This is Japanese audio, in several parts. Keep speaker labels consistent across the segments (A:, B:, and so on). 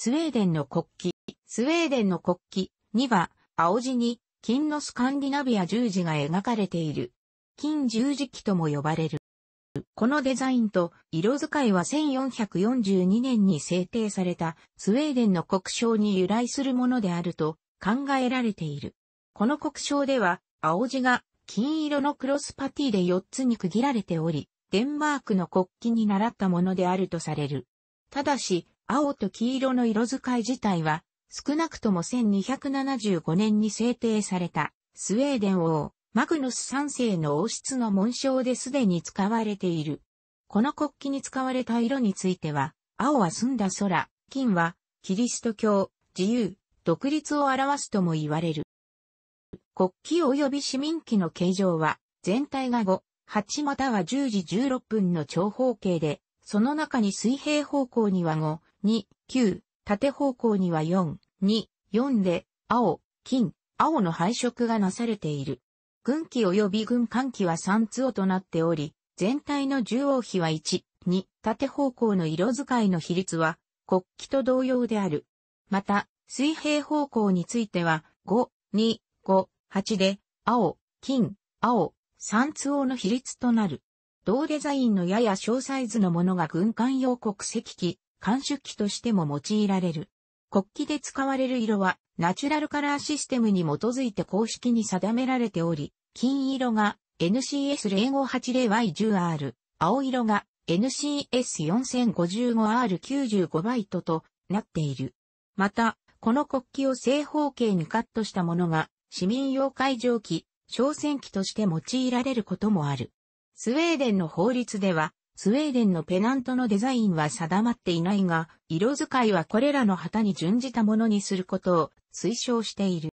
A: スウェーデンの国旗。スウェーデンの国旗には、青地に、金のスカンディナビア十字が描かれている。金十字旗とも呼ばれる。このデザインと色使いは1442年に制定されたスウェーデンの国章に由来するものであると考えられている。この国章では青地が金色のクロスパティで4つに区切られており、デンマークの国旗に習ったものであるとされる。ただし、青と黄色の色使い自体は、少なくとも1275年に制定された、スウェーデン王、マグヌス3世の王室の紋章ですでに使われている。この国旗に使われた色については、青は澄んだ空、金は、キリスト教、自由、独立を表すとも言われる。国旗及び市民旗の形状は、全体が5、8または10時16分の長方形で、その中に水平方向には5、2、9、縦方向には4、2、4で、青、金、青の配色がなされている。軍旗及び軍艦旗は3つとなっており、全体の縦央比は1、2、縦方向の色使いの比率は、国旗と同様である。また、水平方向については、5、2、5、8で、青、金、青、三つ王の比率となる。同デザインのやや小サイズのものが軍艦用国籍機、監視機としても用いられる。国旗で使われる色は、ナチュラルカラーシステムに基づいて公式に定められており、金色が NCS0580Y10R、青色が NCS4055R95 バイトとなっている。また、この国旗を正方形にカットしたものが、市民用会場機、商船機として用いられることもある。スウェーデンの法律では、スウェーデンのペナントのデザインは定まっていないが、色使いはこれらの旗に準じたものにすることを推奨している。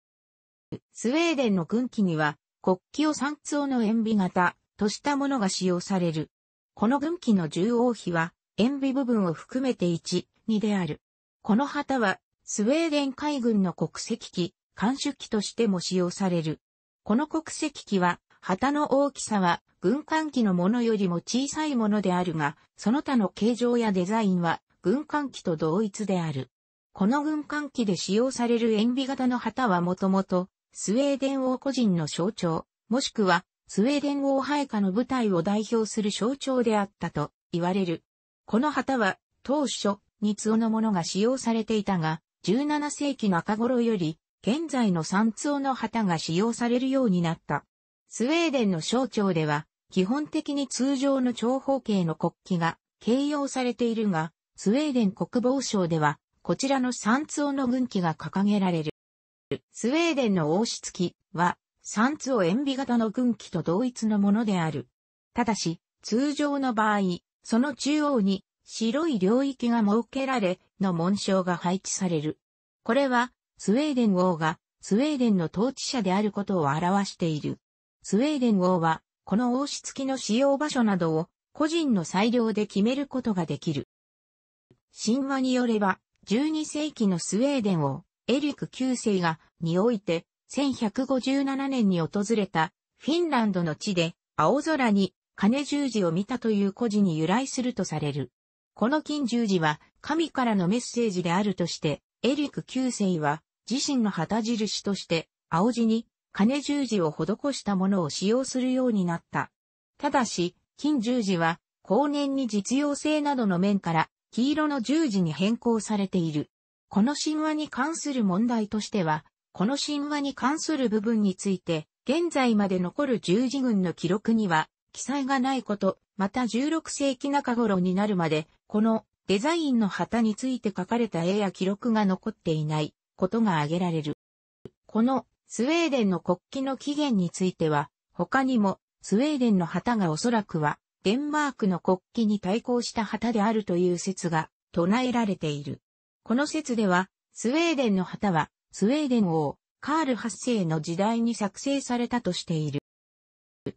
A: スウェーデンの軍旗には、国旗を三つ尾の塩ビ型としたものが使用される。この軍旗の中央比は、塩ビ部分を含めて1、2である。この旗は、スウェーデン海軍の国籍機、監視機としても使用される。この国籍機は、旗の大きさは軍艦機のものよりも小さいものであるが、その他の形状やデザインは軍艦機と同一である。この軍艦機で使用される塩ビ型の旗はもともと、スウェーデン王個人の象徴、もしくは、スウェーデン王配下の部隊を代表する象徴であったと言われる。この旗は、当初、2ツのものが使用されていたが、17世紀中頃より、現在の三つの旗が使用されるようになった。スウェーデンの省庁では、基本的に通常の長方形の国旗が形容されているが、スウェーデン国防省では、こちらの三つ尾の軍旗が掲げられる。スウェーデンの王室旗は、三つ尾塩ビ型の軍旗と同一のものである。ただし、通常の場合、その中央に白い領域が設けられ、の紋章が配置される。これは、スウェーデン王が、スウェーデンの統治者であることを表している。スウェーデン王は、この王室機の使用場所などを個人の裁量で決めることができる。神話によれば、12世紀のスウェーデン王、エリク9世がにおいて1157年に訪れたフィンランドの地で青空に金十字を見たという故事に由来するとされる。この金十字は神からのメッセージであるとしてエリク9世は自身の旗印として青地に金十字を施したものを使用するようになった。ただし、金十字は、後年に実用性などの面から、黄色の十字に変更されている。この神話に関する問題としては、この神話に関する部分について、現在まで残る十字軍の記録には、記載がないこと、また16世紀中頃になるまで、このデザインの旗について書かれた絵や記録が残っていないことが挙げられる。このスウェーデンの国旗の起源については、他にも、スウェーデンの旗がおそらくは、デンマークの国旗に対抗した旗であるという説が唱えられている。この説では、スウェーデンの旗は、スウェーデン王、カール8世の時代に作成されたとしている。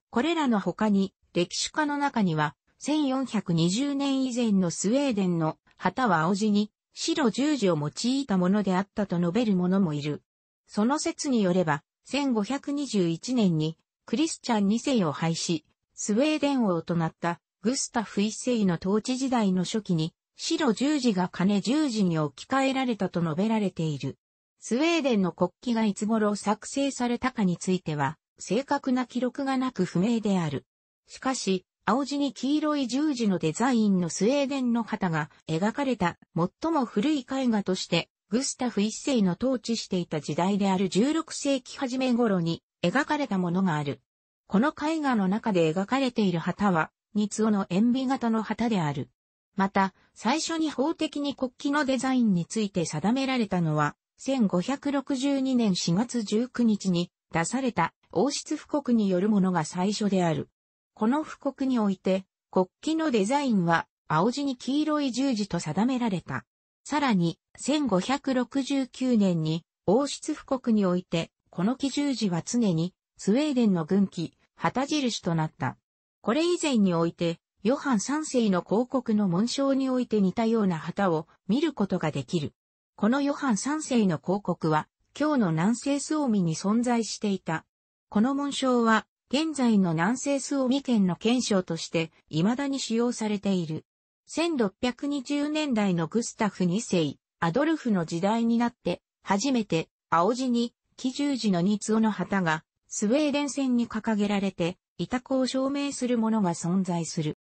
A: これらの他に、歴史家の中には、1420年以前のスウェーデンの旗は青地に白十字を用いたものであったと述べる者もいる。その説によれば、1521年にクリスチャン2世を廃止、スウェーデン王となったグスタフ1世の統治時代の初期に白十字が金十字に置き換えられたと述べられている。スウェーデンの国旗がいつ頃作成されたかについては、正確な記録がなく不明である。しかし、青地に黄色い十字のデザインのスウェーデンの旗が描かれた最も古い絵画としてグスタフ一世の統治していた時代である16世紀初め頃に描かれたものがある。この絵画の中で描かれている旗は、ニツオの塩ビ型の旗である。また、最初に法的に国旗のデザインについて定められたのは、1562年4月19日に出された王室布告によるものが最初である。この布告において、国旗のデザインは青地に黄色い十字と定められた。さらに、1569年に、王室布告において、この基準時は常に、スウェーデンの軍旗、旗印となった。これ以前において、ヨハン三世の広告の紋章において似たような旗を見ることができる。このヨハン三世の広告は、今日の南西スオミに存在していた。この紋章は、現在の南西スオミ県の県章として、未だに使用されている。1620年代のグスタフ2世、アドルフの時代になって、初めて、青地に、奇十字の二つの旗が、スウェーデン戦に掲げられて、委託を証明するものが存在する。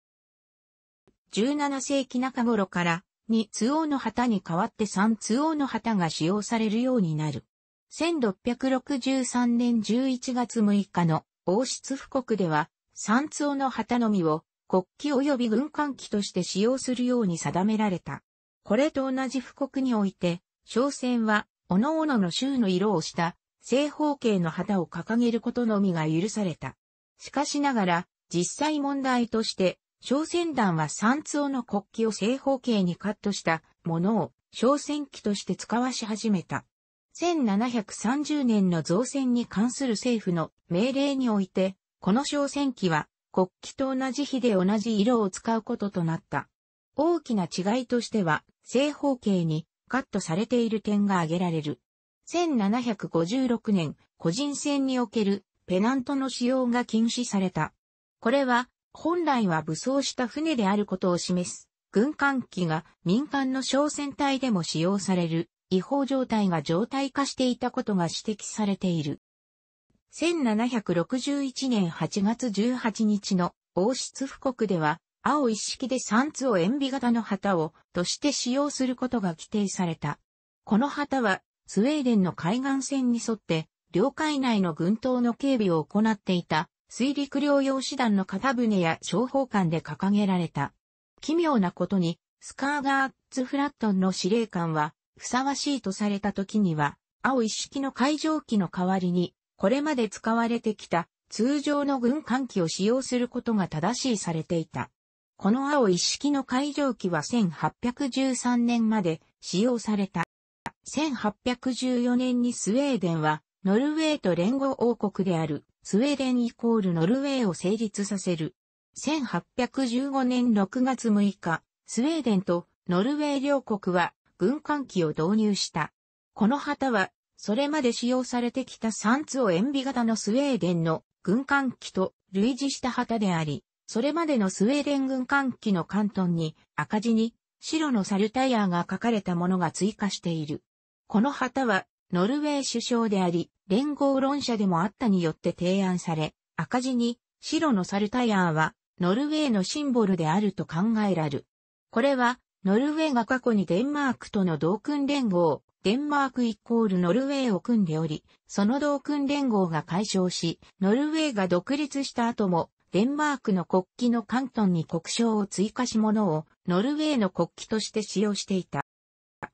A: 17世紀中頃から、二通王の旗に代わって三通王の旗が使用されるようになる。1663年11月6日の王室布告では、三通王の旗のみを国旗及び軍艦旗として使用するように定められた。これと同じ布告において、商船は、各々の州の色をした正方形の旗を掲げることのみが許された。しかしながら、実際問題として、商船団は三通の国旗を正方形にカットしたものを商船旗として使わし始めた。1730年の造船に関する政府の命令において、この商船旗は国旗と同じ日で同じ色を使うこととなった。大きな違いとしては、正方形にカットされている点が挙げられる。1756年、個人戦におけるペナントの使用が禁止された。これは、本来は武装した船であることを示す、軍艦機が民間の小船隊でも使用される違法状態が常態化していたことが指摘されている。1761年8月18日の王室布告では、青一式で三つを塩ビ型の旗をとして使用することが規定された。この旗は、スウェーデンの海岸線に沿って、領海内の軍島の警備を行っていた、水陸両用師団の片船や商法官で掲げられた。奇妙なことに、スカーガーツ・フラットンの司令官は、ふさわしいとされた時には、青一式の海上機の代わりに、これまで使われてきた通常の軍艦機を使用することが正しいされていた。この青一式の海上機は1813年まで使用された。1814年にスウェーデンはノルウェーと連合王国であるスウェーデンイコールノルウェーを成立させる。1815年6月6日、スウェーデンとノルウェー両国は軍艦機を導入した。この旗はそれまで使用されてきた3つを塩ビ型のスウェーデンの軍艦機と類似した旗であり、それまでのスウェーデン軍艦機の艦東に赤字に白のサルタイヤーが書かれたものが追加している。この旗はノルウェー首相であり、連合論者でもあったによって提案され、赤字に白のサルタイヤーはノルウェーのシンボルであると考えられる。これはノルウェーが過去にデンマークとの同訓連合、デンマークイコールノルウェーを組んでおり、その同訓連合が解消し、ノルウェーが独立した後も、デンマークの国旗の関東に国章を追加し物を、ノルウェーの国旗として使用していた。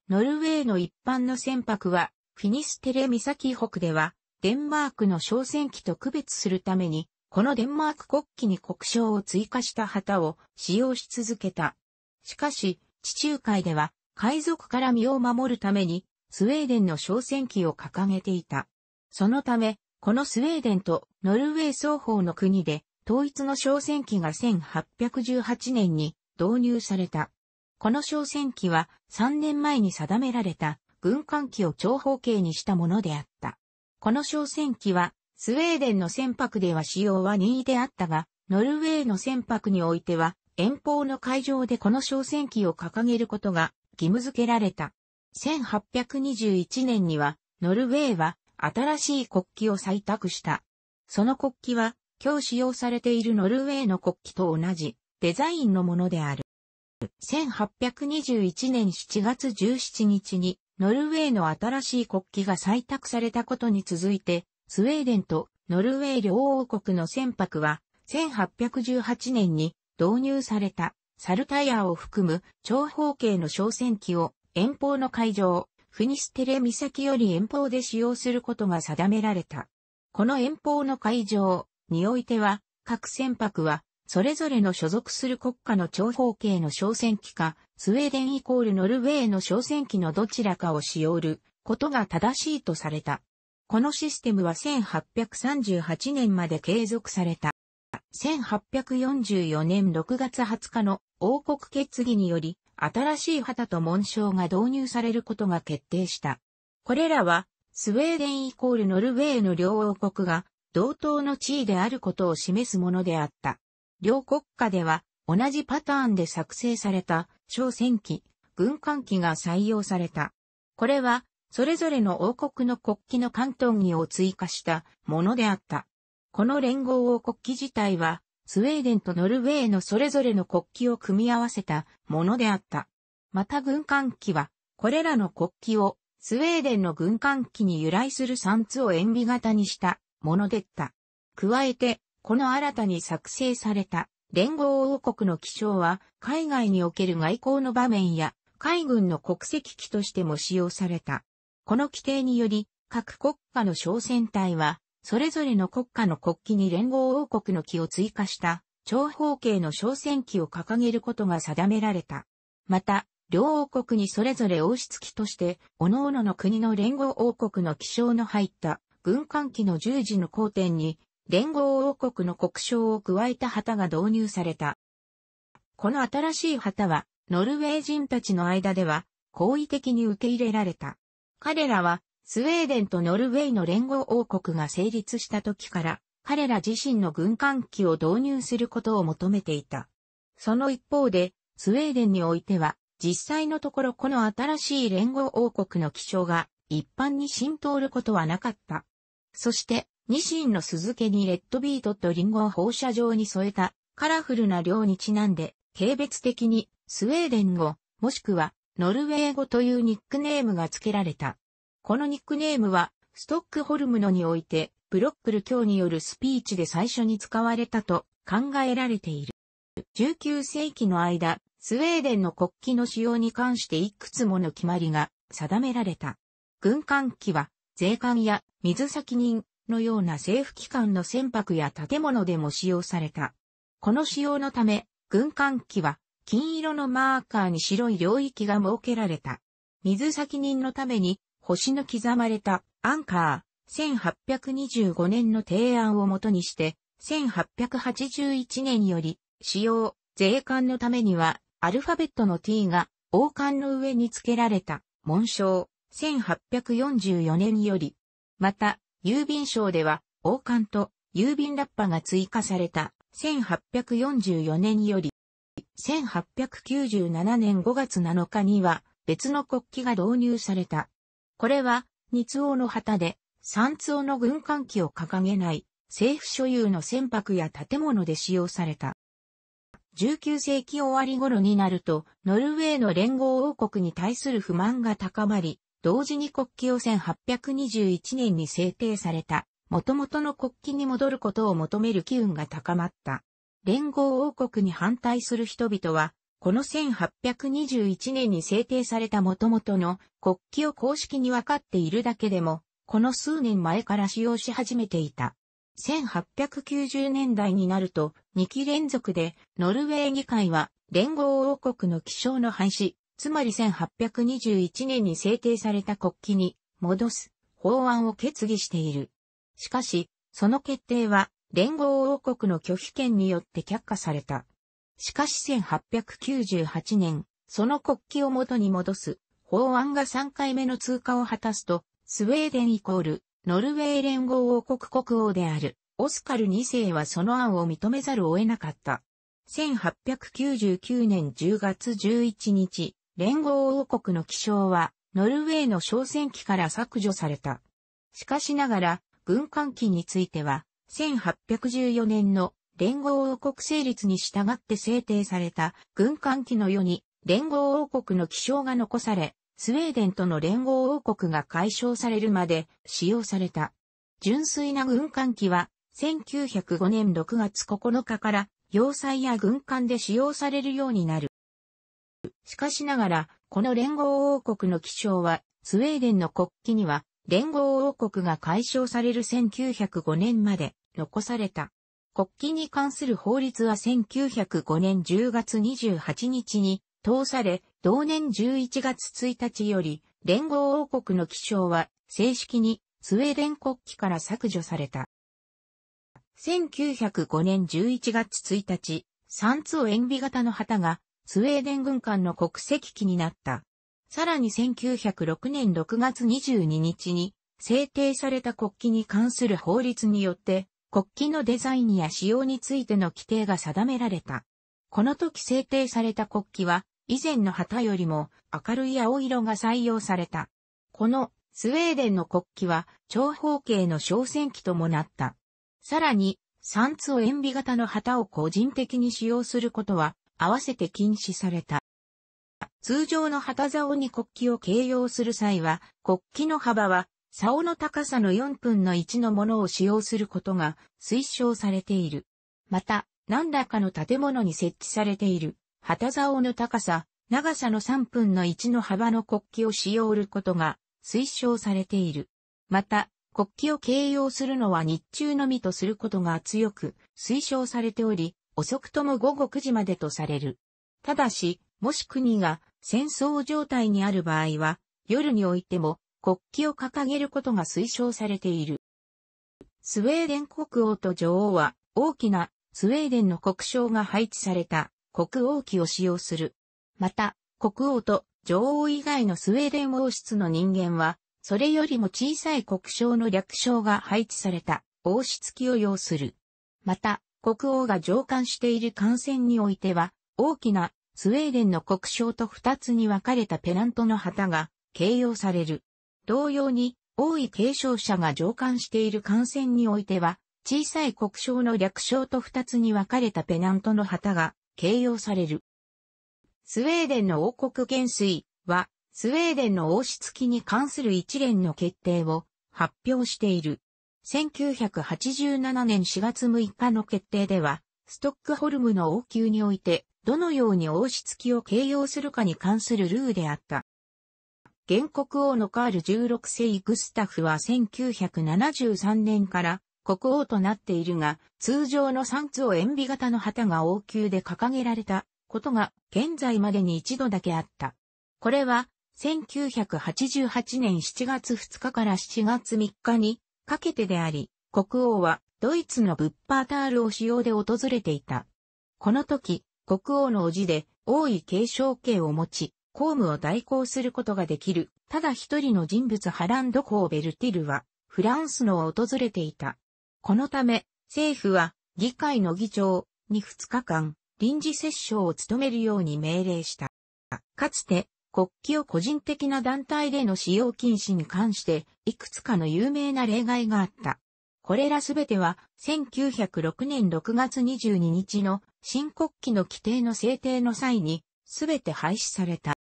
A: ノルウェーの一般の船舶は、フィニステレ岬北では、デンマークの商船旗と区別するために、このデンマーク国旗に国章を追加した旗を使用し続けた。しかし、地中海では、海賊から身を守るために、スウェーデンの商船旗を掲げていた。そのため、このスウェーデンとノルウェー双方の国で、統一の商船旗が1818年に導入された。この商船旗は3年前に定められた軍艦旗を長方形にしたものであった。この商船旗はスウェーデンの船舶では使用は任意であったが、ノルウェーの船舶においては遠方の海上でこの商船旗を掲げることが義務付けられた。1821年には、ノルウェーは新しい国旗を採択した。その国旗は、今日使用されているノルウェーの国旗と同じデザインのものである。1821年7月17日に、ノルウェーの新しい国旗が採択されたことに続いて、スウェーデンとノルウェー両王国の船舶は、1818年に導入されたサルタイヤを含む長方形の小船機を遠方の海上、フニステレ岬より遠方で使用することが定められた。この遠方の海上においては、各船舶は、それぞれの所属する国家の長方形の小船機か、スウェーデンイコールノルウェーの小船機のどちらかを使用ることが正しいとされた。このシステムは1838年まで継続された。1844年6月20日の王国決議により、新しい旗と紋章が導入されることが決定した。これらは、スウェーデンイコールノルウェーの両王国が同等の地位であることを示すものであった。両国家では同じパターンで作成された小戦機、軍艦機が採用された。これは、それぞれの王国の国旗の関東儀を追加したものであった。この連合王国旗自体は、スウェーデンとノルウェーのそれぞれの国旗を組み合わせたものであった。また軍艦機は、これらの国旗をスウェーデンの軍艦機に由来する産つを塩ビ型にしたものでった。加えて、この新たに作成された連合王国の記章は、海外における外交の場面や、海軍の国籍機としても使用された。この規定により、各国家の小船隊は、それぞれの国家の国旗に連合王国の旗を追加した長方形の小戦旗を掲げることが定められた。また、両王国にそれぞれ王室旗として、各々の国の連合王国の気象の入った軍艦旗の十字の交点に、連合王国の国章を加えた旗が導入された。この新しい旗は、ノルウェー人たちの間では、好意的に受け入れられた。彼らは、スウェーデンとノルウェーの連合王国が成立した時から、彼ら自身の軍艦機を導入することを求めていた。その一方で、スウェーデンにおいては、実際のところこの新しい連合王国の気象が一般に浸透ることはなかった。そして、ニシンの酢漬けにレッドビートとリンゴを放射状に添えたカラフルな量にちなんで、軽蔑的にスウェーデン語、もしくはノルウェー語というニックネームが付けられた。このニックネームは、ストックホルムのにおいて、ブロックル卿によるスピーチで最初に使われたと考えられている。19世紀の間、スウェーデンの国旗の使用に関していくつもの決まりが定められた。軍艦機は、税関や水先人のような政府機関の船舶や建物でも使用された。この使用のため、軍艦機は、金色のマーカーに白い領域が設けられた。水先人のために星の刻まれたアンカー、1825年の提案をもとにして、1881年より、使用、税関のためには、アルファベットの t が王冠の上に付けられた紋章、1844年より。また、郵便章では王冠と郵便ラッパが追加された1844年より。1897年5月7日には別の国旗が導入された。これは、二つ王の旗で、三つ王の軍艦機を掲げない、政府所有の船舶や建物で使用された。19世紀終わり頃になると、ノルウェーの連合王国に対する不満が高まり、同時に国旗を1821年に制定された、元々の国旗に戻ることを求める機運が高まった。連合王国に反対する人々は、この1821年に制定された元々の国旗を公式に分かっているだけでも、この数年前から使用し始めていた。1890年代になると、2期連続で、ノルウェー議会は、連合王国の気象の廃止、つまり1821年に制定された国旗に戻す法案を決議している。しかし、その決定は、連合王国の拒否権によって却下された。しかし1898年、その国旗を元に戻す法案が3回目の通過を果たすと、スウェーデンイコール、ノルウェー連合王国国王である、オスカル2世はその案を認めざるを得なかった。1899年10月11日、連合王国の気象は、ノルウェーの商船機から削除された。しかしながら、軍艦機については、1814年の連合王国成立に従って制定された軍艦機の世に連合王国の記章が残され、スウェーデンとの連合王国が解消されるまで使用された。純粋な軍艦機は1905年6月9日から要塞や軍艦で使用されるようになる。しかしながら、この連合王国の記章は、スウェーデンの国旗には、連合王国が解消される1905年まで残された。国旗に関する法律は1905年10月28日に通され、同年11月1日より、連合王国の起章は正式にスウェーデン国旗から削除された。1905年11月1日、三つを塩ビ型の旗がスウェーデン軍艦の国籍機になった。さらに1906年6月22日に制定された国旗に関する法律によって国旗のデザインや使用についての規定が定められた。この時制定された国旗は、以前の旗よりも明るい青色が採用された。このスウェーデンの国旗は長方形の小戦旗ともなった。さらに、三つを塩ビ型の旗を個人的に使用することは合わせて禁止された。通常の旗竿に国旗を形容する際は、国旗の幅は竿の高さの4分の1のものを使用することが推奨されている。また、何らかの建物に設置されている、旗竿の高さ、長さの3分の1の幅の国旗を使用することが推奨されている。また、国旗を形容するのは日中のみとすることが強く推奨されており、遅くとも午後9時までとされる。ただし、もし国が戦争状態にある場合は、夜においても国旗を掲げることが推奨されている。スウェーデン国王と女王は大きなスウェーデンの国章が配置された国王旗を使用する。また、国王と女王以外のスウェーデン王室の人間は、それよりも小さい国章の略称が配置された王室旗を要する。また、国王が上官している艦船においては、大きなスウェーデンの国章と二つに分かれたペナントの旗が形容される。同様に、王位継承者が上官している感染においては、小さい国章の略称と二つに分かれたペナントの旗が形容される。スウェーデンの王国元帥は、スウェーデンの王室機に関する一連の決定を発表している。1987年4月6日の決定では、ストックホルムの王宮において、どのように王室機を形容するかに関するルーであった。現国王のカール16世グスタフは1973年から国王となっているが、通常の三つを塩ビ型の旗が王宮で掲げられたことが現在までに一度だけあった。これは1988年7月2日から7月3日にかけてであり、国王はドイツのブッパータールを使用で訪れていた。この時、国王の叔父で王位継承権を持ち、公務を代行することができる、ただ一人の人物ハランド・コー・ベルティルは、フランスのを訪れていた。このため、政府は、議会の議長に2日間、臨時接触を務めるように命令した。かつて、国旗を個人的な団体での使用禁止に関して、いくつかの有名な例外があった。これらすべては、1906年6月22日の新国旗の規定の制定の際に、すべて廃止された。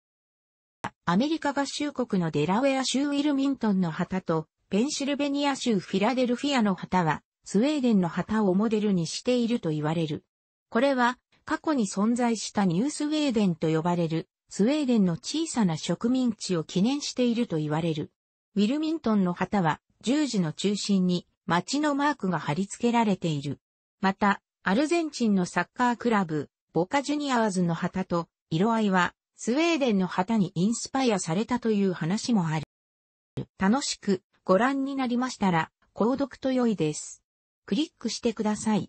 A: アメリカ合衆国のデラウェア州ウィルミントンの旗と、ペンシルベニア州フィラデルフィアの旗は、スウェーデンの旗をモデルにしていると言われる。これは、過去に存在したニュースウェーデンと呼ばれる、スウェーデンの小さな植民地を記念していると言われる。ウィルミントンの旗は、十字の中心に、街のマークが貼り付けられている。また、アルゼンチンのサッカークラブ、ボカジュニアーズの旗と、色合いは、スウェーデンの旗にインスパイアされたという話もある。楽しくご覧になりましたら、購読と良いです。クリックしてください。